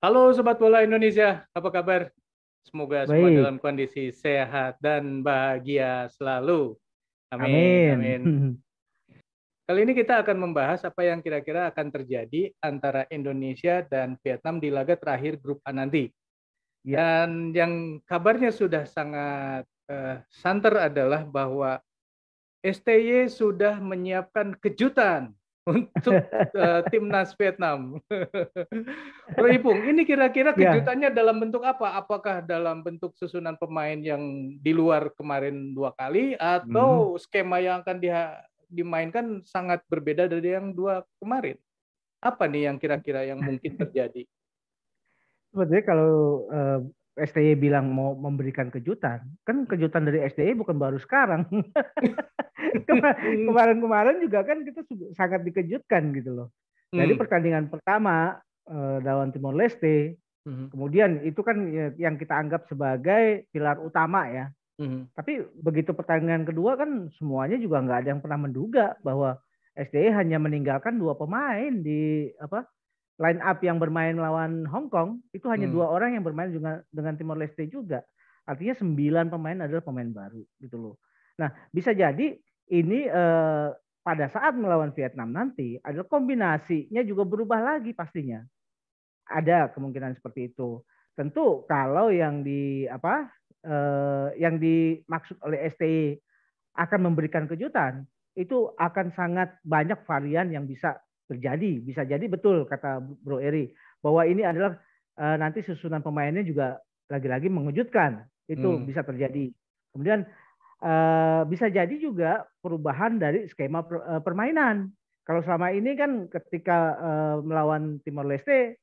Halo Sobat Bola Indonesia, apa kabar? Semoga Baik. semua dalam kondisi sehat dan bahagia selalu. Amin. Amin. Amin. Kali ini kita akan membahas apa yang kira-kira akan terjadi antara Indonesia dan Vietnam di laga terakhir grup A nanti. Ya. Dan yang kabarnya sudah sangat uh, santer adalah bahwa STY sudah menyiapkan kejutan untuk uh, timnas Vietnam. Bro Ipung, ini kira-kira ya. kejutannya ya. dalam bentuk apa? Apakah dalam bentuk susunan pemain yang di luar kemarin dua kali atau hmm. skema yang akan dia dimainkan sangat berbeda dari yang dua kemarin? Apa nih yang kira-kira yang mungkin terjadi? Sebetulnya kalau uh, STY bilang mau memberikan kejutan, kan kejutan dari STY bukan baru sekarang. Hmm. Kemarin-kemarin juga kan kita sangat dikejutkan gitu loh. Jadi hmm. pertandingan pertama eh, lawan Timor Leste, hmm. kemudian itu kan ya, yang kita anggap sebagai pilar utama ya. Tapi begitu pertandingan kedua kan semuanya juga nggak ada yang pernah menduga bahwa STY hanya meninggalkan dua pemain di apa line up yang bermain melawan Hong Kong itu hanya hmm. dua orang yang bermain juga dengan Timor Leste juga. Artinya sembilan pemain adalah pemain baru gitu loh. Nah, bisa jadi ini eh, pada saat melawan Vietnam nanti ada kombinasinya juga berubah lagi pastinya. Ada kemungkinan seperti itu. Tentu kalau yang di apa eh, yang dimaksud oleh STI akan memberikan kejutan, itu akan sangat banyak varian yang bisa terjadi. Bisa jadi betul kata Bro Eri bahwa ini adalah uh, nanti susunan pemainnya juga lagi-lagi mengejutkan. Itu hmm. bisa terjadi. Kemudian uh, bisa jadi juga perubahan dari skema per, uh, permainan. Kalau selama ini kan ketika uh, melawan Timor Leste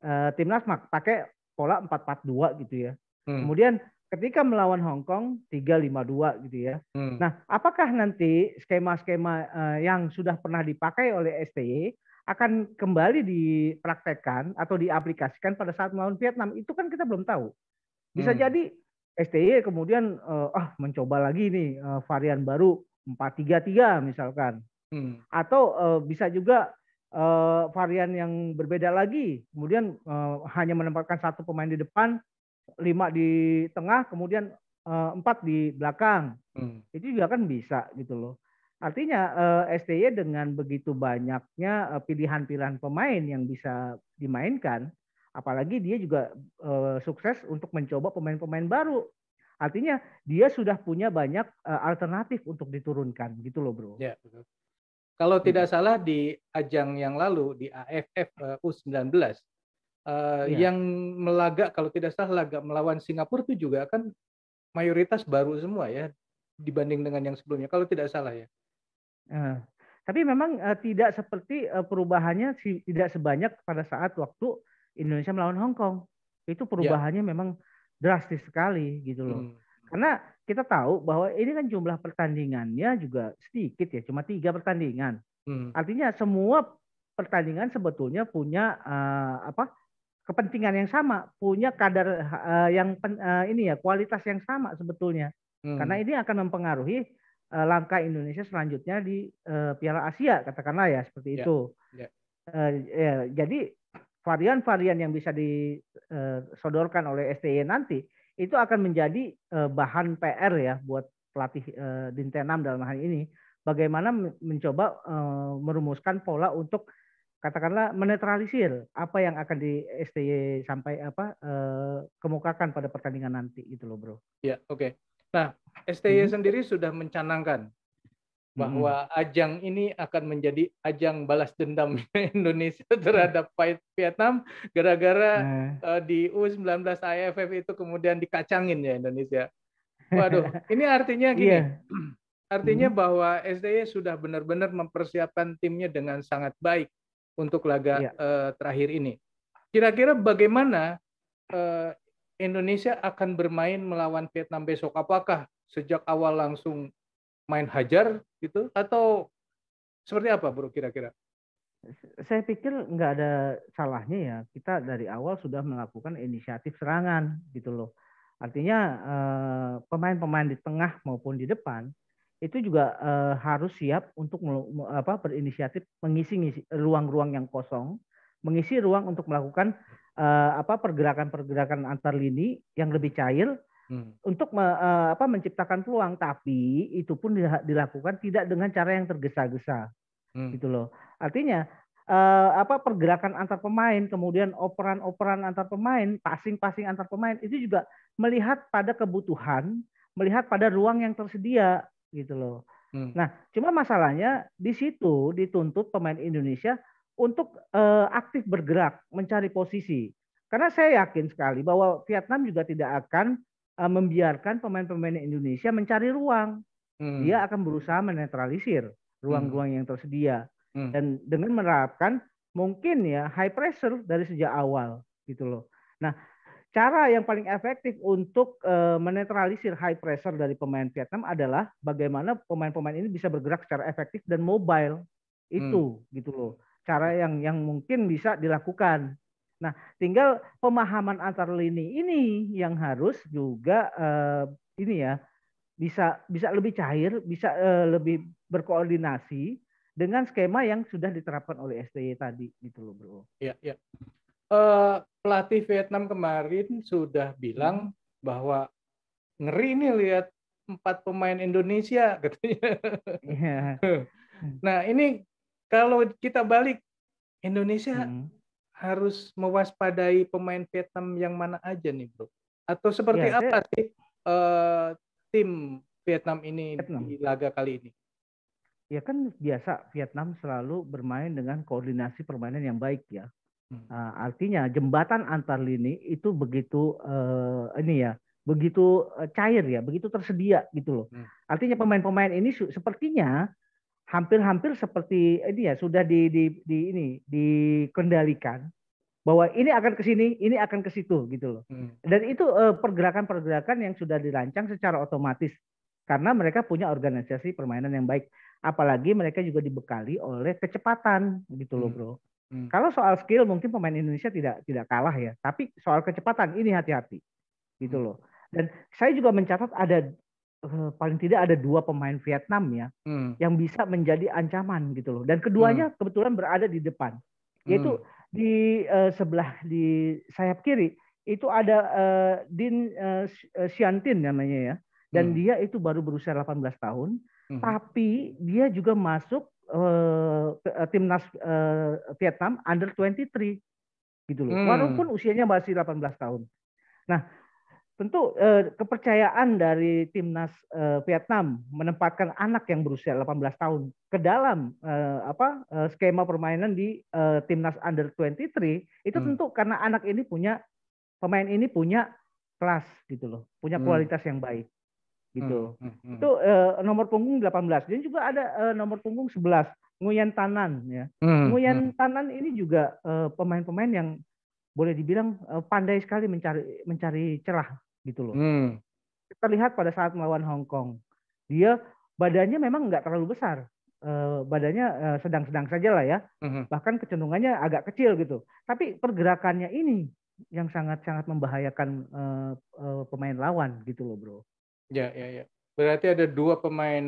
uh, timnas pakai pola 4-4-2 gitu ya. Hmm. Kemudian ketika melawan Hong Kong 352 gitu ya. Hmm. Nah, apakah nanti skema-skema eh, yang sudah pernah dipakai oleh STY akan kembali dipraktekkan atau diaplikasikan pada saat melawan Vietnam? Itu kan kita belum tahu. Bisa hmm. jadi STY kemudian uh, oh, mencoba lagi nih uh, varian baru 433 misalkan. Hmm. Atau uh, bisa juga uh, varian yang berbeda lagi, kemudian uh, hanya menempatkan satu pemain di depan lima di tengah, kemudian eh, empat di belakang. Hmm. Itu juga kan bisa gitu loh. Artinya eh, STY dengan begitu banyaknya eh, pilihan-pilihan pemain yang bisa dimainkan, apalagi dia juga sukses untuk mencoba pemain-pemain baru. Artinya dia sudah punya banyak alternatif untuk diturunkan gitu loh, Bro. Ya, Kalau tidak gitu. salah di ajang yang lalu di AFF U19 Eh, iya. Yang melagak kalau tidak salah laga melawan Singapura itu juga kan mayoritas baru semua ya dibanding dengan yang sebelumnya kalau tidak salah ya. Eh, tapi memang eh, tidak seperti perubahannya tidak sebanyak pada saat waktu Indonesia melawan Hong Kong. Itu ya. perubahannya yeah. memang drastis sekali gitu loh. Hmm. Karena kita tahu bahwa ini kan jumlah pertandingannya juga sedikit ya, cuma tiga pertandingan. Hmm. Artinya semua pertandingan sebetulnya punya uh, apa kepentingan yang sama, punya kadar uh, yang pen, uh, ini ya kualitas yang sama sebetulnya. Hmm. Karena ini akan mempengaruhi uh, langkah Indonesia selanjutnya di uh, Piala Asia katakanlah ya seperti yeah. itu. Yeah. Ya. Uh, yeah, jadi varian-varian yang bisa disodorkan oleh STY nanti itu akan menjadi uh, bahan PR ya buat pelatih uh, Dintenam dalam hal ini bagaimana mencoba uh, merumuskan pola untuk katakanlah menetralisir apa yang akan di STY sampai apa eh, kemukakan pada pertandingan nanti gitu loh bro. Ya oke. Okay. Nah STY hmm. sendiri sudah mencanangkan bahwa hmm. ajang ini akan menjadi ajang balas dendam Indonesia terhadap fight Vietnam gara-gara nah. uh, di U19 AFF itu kemudian dikacangin ya Indonesia. Waduh, ini artinya gini. Yeah. Artinya hmm. bahwa SDY sudah benar-benar mempersiapkan timnya dengan sangat baik untuk laga ya. uh, terakhir ini. Kira-kira bagaimana uh, Indonesia akan bermain melawan Vietnam besok? Apakah sejak awal langsung main hajar gitu atau seperti apa Bro kira-kira? Saya pikir nggak ada salahnya ya kita dari awal sudah melakukan inisiatif serangan gitu loh. Artinya eh, pemain-pemain di tengah maupun di depan itu juga uh, harus siap untuk apa berinisiatif mengisi ruang-ruang yang kosong, mengisi ruang untuk melakukan uh, apa pergerakan-pergerakan antar lini yang lebih cair hmm. untuk me, uh, apa menciptakan peluang, tapi itu pun dilakukan tidak dengan cara yang tergesa-gesa. Hmm. Gitu loh. Artinya uh, apa pergerakan antar pemain, kemudian operan-operan antar pemain, passing-passing antar pemain itu juga melihat pada kebutuhan, melihat pada ruang yang tersedia gitu loh. Hmm. Nah, cuma masalahnya di situ dituntut pemain Indonesia untuk uh, aktif bergerak mencari posisi. Karena saya yakin sekali bahwa Vietnam juga tidak akan uh, membiarkan pemain-pemain Indonesia mencari ruang. Hmm. Dia akan berusaha menetralisir ruang-ruang hmm. yang tersedia hmm. dan dengan menerapkan mungkin ya high pressure dari sejak awal gitu loh. Nah, cara yang paling efektif untuk uh, menetralisir high pressure dari pemain Vietnam adalah bagaimana pemain-pemain ini bisa bergerak secara efektif dan mobile itu hmm. gitu loh cara yang yang mungkin bisa dilakukan nah tinggal pemahaman antar lini ini yang harus juga uh, ini ya bisa bisa lebih cair bisa uh, lebih berkoordinasi dengan skema yang sudah diterapkan oleh STY tadi gitu loh bro. Iya, iya uh, pelatih Vietnam kemarin sudah hmm. bilang bahwa ngeri nih lihat empat pemain Indonesia katanya. Yeah. Hmm. nah ini kalau kita balik Indonesia hmm. harus mewaspadai pemain Vietnam yang mana aja nih bro? Atau seperti yeah, apa sih uh, tim Vietnam ini Vietnam. di laga kali ini? Ya kan biasa Vietnam selalu bermain dengan koordinasi permainan yang baik ya. Hmm. Nah, artinya jembatan antar lini itu begitu uh, ini ya, begitu eh, cair ya, begitu tersedia gitu loh. Hmm. Artinya pemain-pemain ini sepertinya hampir-hampir seperti ini ya sudah di, di, di ini dikendalikan bahwa ini akan ke sini, ini akan ke situ gitu loh. Hmm. Dan itu eh, pergerakan-pergerakan yang sudah dirancang secara otomatis karena mereka punya organisasi permainan yang baik. Apalagi mereka juga dibekali oleh kecepatan gitu loh, Bro. Hmm. Kalau soal skill mungkin pemain Indonesia tidak tidak kalah ya, tapi soal kecepatan ini hati-hati gitu hmm. loh. Dan saya juga mencatat ada eh, paling tidak ada dua pemain Vietnam ya hmm. yang bisa menjadi ancaman gitu loh. Dan keduanya hmm. kebetulan berada di depan, yaitu hmm. di uh, sebelah di sayap kiri itu ada uh, Din uh, Siantin namanya ya, dan hmm. dia itu baru berusia 18 tahun, hmm. tapi dia juga masuk uh, timnas uh, Vietnam under 23 gitu loh. Hmm. Walaupun usianya masih 18 tahun. Nah, tentu uh, kepercayaan dari timnas uh, Vietnam menempatkan anak yang berusia 18 tahun ke dalam uh, apa uh, skema permainan di uh, timnas under 23 itu hmm. tentu karena anak ini punya pemain ini punya kelas gitu loh, punya hmm. kualitas hmm. yang baik gitu. Hmm, hmm, hmm. Itu eh, nomor punggung 18 dan juga ada eh, nomor punggung 11 Nguyen Tanan ya. Hmm, hmm. Nguyen hmm. Tanan ini juga eh, pemain-pemain yang boleh dibilang pandai sekali mencari mencari celah gitu loh. Hmm. Terlihat pada saat melawan Hong Kong. Dia badannya memang nggak terlalu besar. badannya sedang-sedang saja lah ya. Hmm, hmm. Bahkan kecenderungannya agak kecil gitu. Tapi pergerakannya ini yang sangat-sangat membahayakan pemain lawan gitu loh, Bro. Ya, ya, ya. Berarti ada dua pemain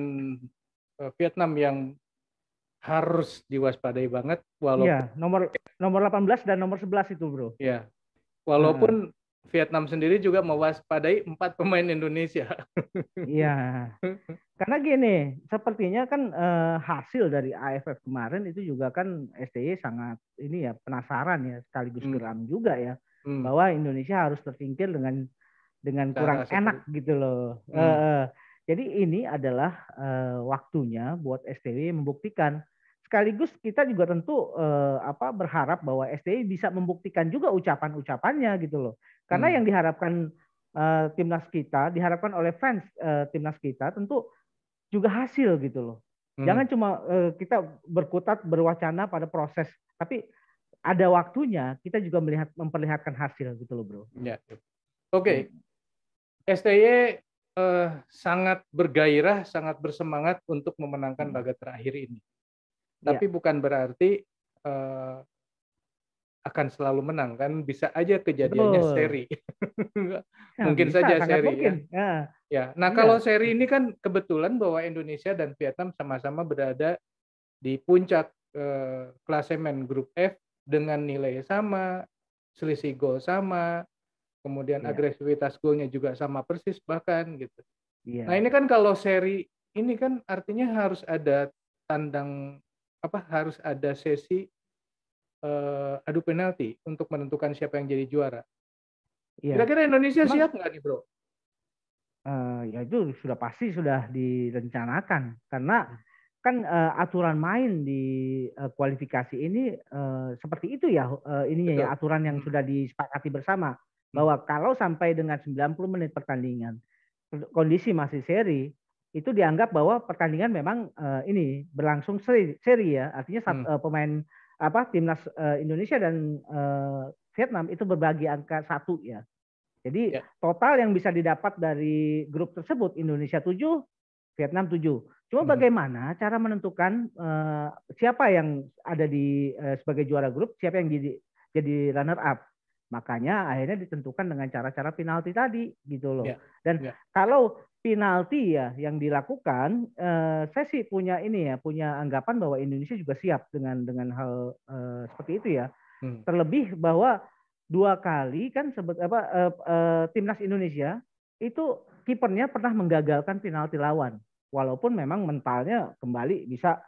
eh, Vietnam yang harus diwaspadai banget walaupun ya, nomor nomor 18 dan nomor 11 itu, Bro. Ya. Walaupun nah. Vietnam sendiri juga mewaspadai empat pemain Indonesia. Iya. Karena gini, sepertinya kan eh, hasil dari AFF kemarin itu juga kan STY sangat ini ya penasaran ya sekaligus hmm. geram juga ya hmm. bahwa Indonesia harus tersingkir dengan dengan kurang nah, enak sepuluh. gitu loh. Hmm. Uh, jadi ini adalah uh, waktunya buat STW membuktikan. Sekaligus kita juga tentu uh, apa berharap bahwa STI bisa membuktikan juga ucapan-ucapannya gitu loh. Karena hmm. yang diharapkan uh, timnas kita, diharapkan oleh fans uh, timnas kita tentu juga hasil gitu loh. Hmm. Jangan cuma uh, kita berkutat berwacana pada proses, tapi ada waktunya kita juga melihat memperlihatkan hasil gitu loh, Bro. Ya. ya. Oke, okay. Gitu. STY uh, eh, sangat bergairah, sangat bersemangat untuk memenangkan hmm. laga terakhir ini. Ya. Tapi ya. bukan berarti uh, akan selalu menang kan bisa aja kejadiannya Betul. seri. ya, mungkin bisa, saja seri ya. mungkin. ya. Ya. Nah, ya. kalau iya. seri ini kan kebetulan bahwa Indonesia dan Vietnam sama-sama berada di puncak uh, klasemen grup F dengan nilai sama, selisih gol sama, kemudian yeah. agresivitas golnya juga sama persis bahkan gitu. Yeah. Nah ini kan kalau seri ini kan artinya harus ada tandang apa harus ada sesi uh, adu penalti untuk menentukan siapa yang jadi juara. Yeah. Kira-kira Indonesia Cuma, siap nggak nih bro? Uh, ya itu sudah pasti sudah direncanakan karena kan uh, aturan main di uh, kualifikasi ini uh, seperti itu ya uh, ininya ya aturan yang hmm. sudah disepakati bersama bahwa kalau sampai dengan 90 menit pertandingan kondisi masih seri itu dianggap bahwa pertandingan memang uh, ini berlangsung seri, seri ya artinya hmm. uh, pemain apa timnas uh, Indonesia dan uh, Vietnam itu berbagi angka satu ya jadi ya. total yang bisa didapat dari grup tersebut Indonesia 7 Vietnam 7 cuma hmm. bagaimana cara menentukan uh, siapa yang ada di uh, sebagai juara grup siapa yang jadi jadi runner up Makanya akhirnya ditentukan dengan cara-cara penalti tadi gitu loh. Yeah. Dan yeah. kalau penalti ya yang dilakukan, eh, saya sih punya ini ya, punya anggapan bahwa Indonesia juga siap dengan dengan hal eh, seperti itu ya. Hmm. Terlebih bahwa dua kali kan sebut apa eh, eh, timnas Indonesia itu kipernya pernah menggagalkan penalti lawan, walaupun memang mentalnya kembali bisa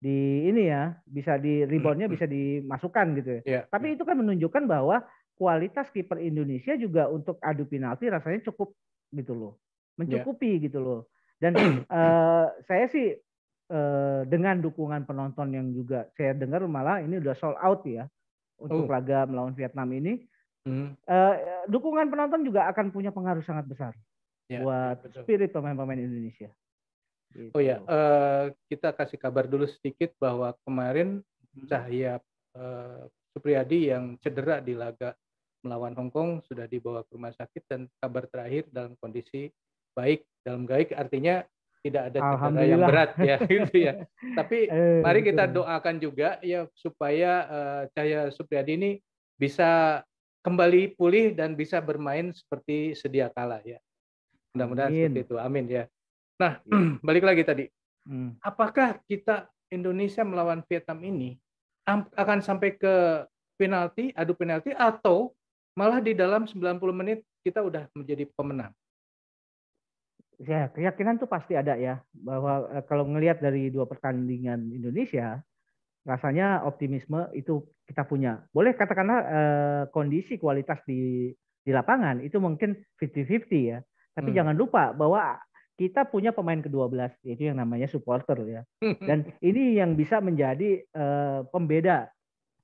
di ini ya bisa di reboundnya hmm, hmm. bisa dimasukkan gitu Yeah. Ya, Tapi ya. itu kan menunjukkan bahwa kualitas kiper Indonesia juga untuk adu penalti rasanya cukup gitu loh, mencukupi yeah. gitu loh. Dan uh, saya sih uh, dengan dukungan penonton yang juga saya dengar malah ini udah sold out ya untuk oh. laga melawan Vietnam ini. Mm. Uh, dukungan penonton juga akan punya pengaruh sangat besar yeah, ya, buat betul. spirit pemain-pemain Indonesia. Gitu. Oh ya, uh, kita kasih kabar dulu sedikit bahwa kemarin hmm. Cahya uh, Supriyadi yang cedera di laga melawan Hong Kong sudah dibawa ke rumah sakit dan kabar terakhir dalam kondisi baik dalam baik artinya tidak ada cedera yang berat ya gitu ya. Tapi eh, mari kita betul. doakan juga ya supaya uh, eh, Cahya Supriyadi ini bisa kembali pulih dan bisa bermain seperti sedia kala ya. Mudah-mudahan seperti itu. Amin ya. Nah, iya. balik lagi tadi. Hmm. Apakah kita Indonesia melawan Vietnam ini akan sampai ke penalti, adu penalti atau Malah di dalam 90 menit kita udah menjadi pemenang. Ya, keyakinan tuh pasti ada ya bahwa eh, kalau ngelihat dari dua pertandingan Indonesia rasanya optimisme itu kita punya. Boleh katakanlah eh, kondisi kualitas di di lapangan itu mungkin 50-50 ya. Tapi hmm. jangan lupa bahwa kita punya pemain ke-12 yaitu yang namanya supporter ya. Hmm. Dan ini yang bisa menjadi eh, pembeda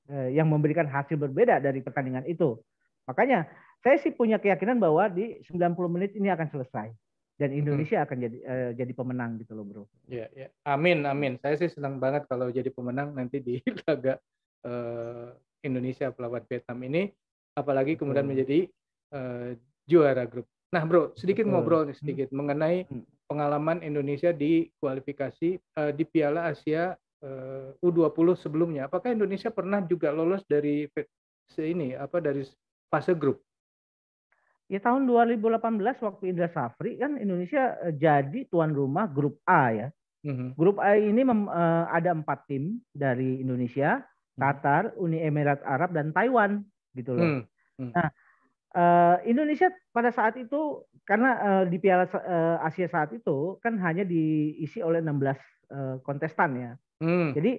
eh, yang memberikan hasil berbeda dari pertandingan itu. Makanya saya sih punya keyakinan bahwa di 90 menit ini akan selesai dan Indonesia akan jadi uh, jadi pemenang gitu loh, Bro. Ya ya Amin, amin. Saya sih senang banget kalau jadi pemenang nanti di laga uh, Indonesia pelawat Vietnam ini apalagi kemudian menjadi uh, juara grup. Nah, Bro, sedikit Betul. ngobrol nih hmm. sedikit hmm. mengenai pengalaman Indonesia di kualifikasi uh, di Piala Asia uh, U20 sebelumnya. Apakah Indonesia pernah juga lolos dari ini apa dari fase grup? Ya tahun 2018 waktu Indra Safri kan Indonesia eh, jadi tuan rumah grup A ya. Mm-hmm. Grup A ini mem, uh, ada empat tim dari Indonesia, mhm. Qatar, Uni Emirat Arab dan Taiwan gitu loh. Mm-hmm. Nah uh, Indonesia pada saat itu karena uh, di Piala uh, Asia saat itu kan hanya diisi oleh 16 uh, kontestan ya. Mm. Jadi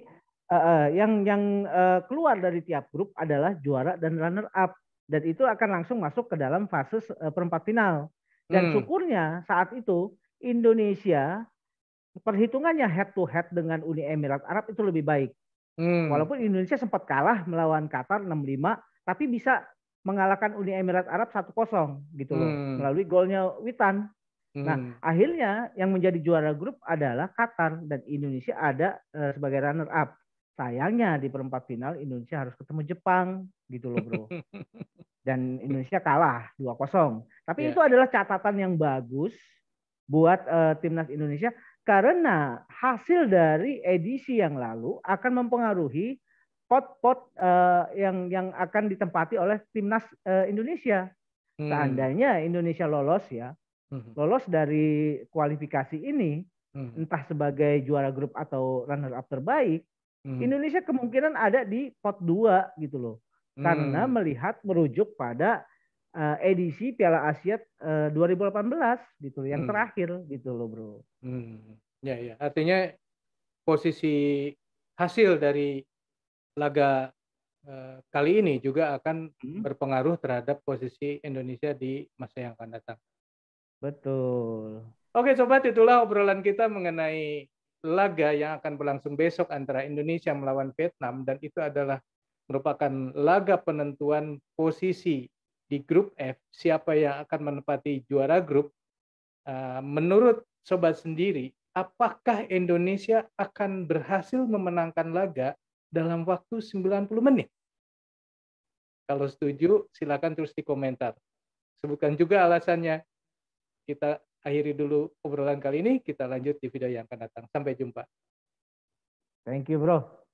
uh, uh, yang yang uh, keluar dari tiap grup adalah juara dan runner up dan itu akan langsung masuk ke dalam fase eh, perempat final. Dan hmm. syukurnya saat itu Indonesia perhitungannya head to head dengan Uni Emirat Arab itu lebih baik. Hmm. Walaupun Indonesia sempat kalah melawan Qatar 6-5, tapi bisa mengalahkan Uni Emirat Arab 1-0 gitu loh hmm. melalui golnya Witan. Nah, hmm. Nah, akhirnya yang menjadi juara grup adalah Qatar dan Indonesia ada uh, sebagai runner up sayangnya di perempat final Indonesia harus ketemu Jepang gitu loh bro. Dan Indonesia kalah 2-0. Tapi yeah. itu adalah catatan yang bagus buat uh, timnas Indonesia karena hasil dari edisi yang lalu akan mempengaruhi pot-pot uh, yang yang akan ditempati oleh timnas uh, Indonesia. Hmm. Seandainya Indonesia lolos ya, hmm. lolos dari kualifikasi ini, hmm. entah sebagai juara grup atau runner up terbaik, Hmm. Indonesia kemungkinan ada di pot 2 gitu loh. Hmm. Karena melihat merujuk pada uh, edisi Piala Asia uh, eh, 2018 gitu loh, yang hmm. terakhir gitu loh, Bro. Hmm. Ya ya, artinya posisi hasil dari laga uh, kali ini juga akan hmm. berpengaruh terhadap posisi Indonesia di masa yang akan datang. Betul. Oke sobat, itulah obrolan kita mengenai laga yang akan berlangsung besok antara Indonesia melawan Vietnam dan itu adalah merupakan laga penentuan posisi di grup F siapa yang akan menempati juara grup eh, menurut sobat sendiri apakah Indonesia akan berhasil memenangkan laga dalam waktu 90 menit kalau setuju silakan terus di komentar. sebutkan juga alasannya kita akhiri dulu obrolan kali ini. Kita lanjut di video yang akan datang. Sampai jumpa. Thank you, bro.